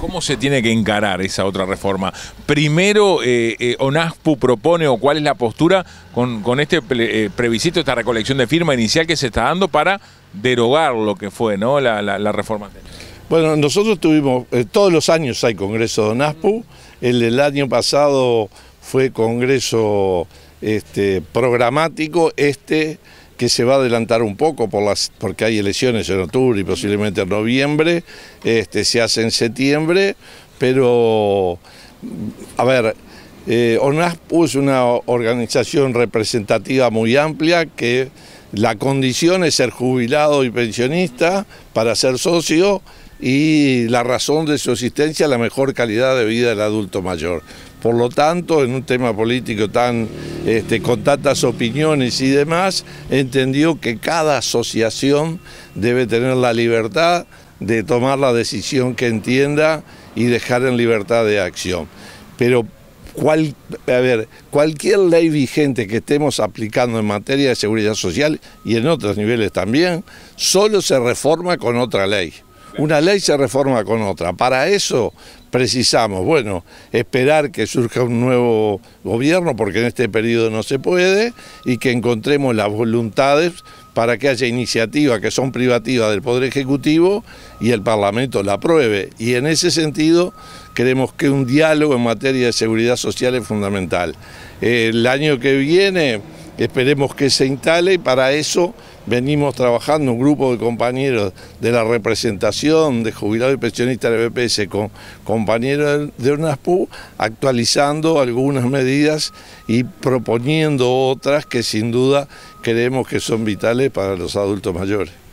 ¿Cómo se tiene que encarar esa otra reforma? Primero, eh, eh, ONASPU propone o cuál es la postura con, con este previsito, eh, esta recolección de firma inicial que se está dando para derogar lo que fue ¿no? la, reforma Bueno, nosotros tuvimos, todos los años hay congreso de ONASPU, el del año pasado fue congreso este, programático, este que se va a adelantar un poco por las, porque hay elecciones en octubre y posiblemente en noviembre, este, se hace en septiembre, pero, a ver, eh, ONASPU es una organización representativa muy amplia que la condición es ser jubilado y pensionista para ser socio y la razón de su existencia la mejor calidad de vida del adulto mayor. Por lo tanto, en un tema político tan este, con tantas opiniones y demás, entendió que cada asociación debe tener la libertad de tomar la decisión que entienda y dejar en libertad de acción. Pero a ver, cualquier ley vigente que estemos aplicando en materia de seguridad social y en otros niveles también, solo se reforma con otra ley una ley se reforma con otra. Para eso precisamos, bueno, esperar que surja un nuevo gobierno, porque en este periodo no se puede, y que encontremos las voluntades para que haya iniciativas que son privativas del Poder Ejecutivo y el Parlamento la apruebe. Y en ese sentido creemos que un diálogo en materia de seguridad social es fundamental. El año que viene Esperemos que se instale y para eso venimos trabajando un grupo de compañeros de la representación de jubilados y pensionistas de BPS con compañeros de UNASPU, actualizando algunas medidas y proponiendo otras que sin duda creemos que son vitales para los adultos mayores.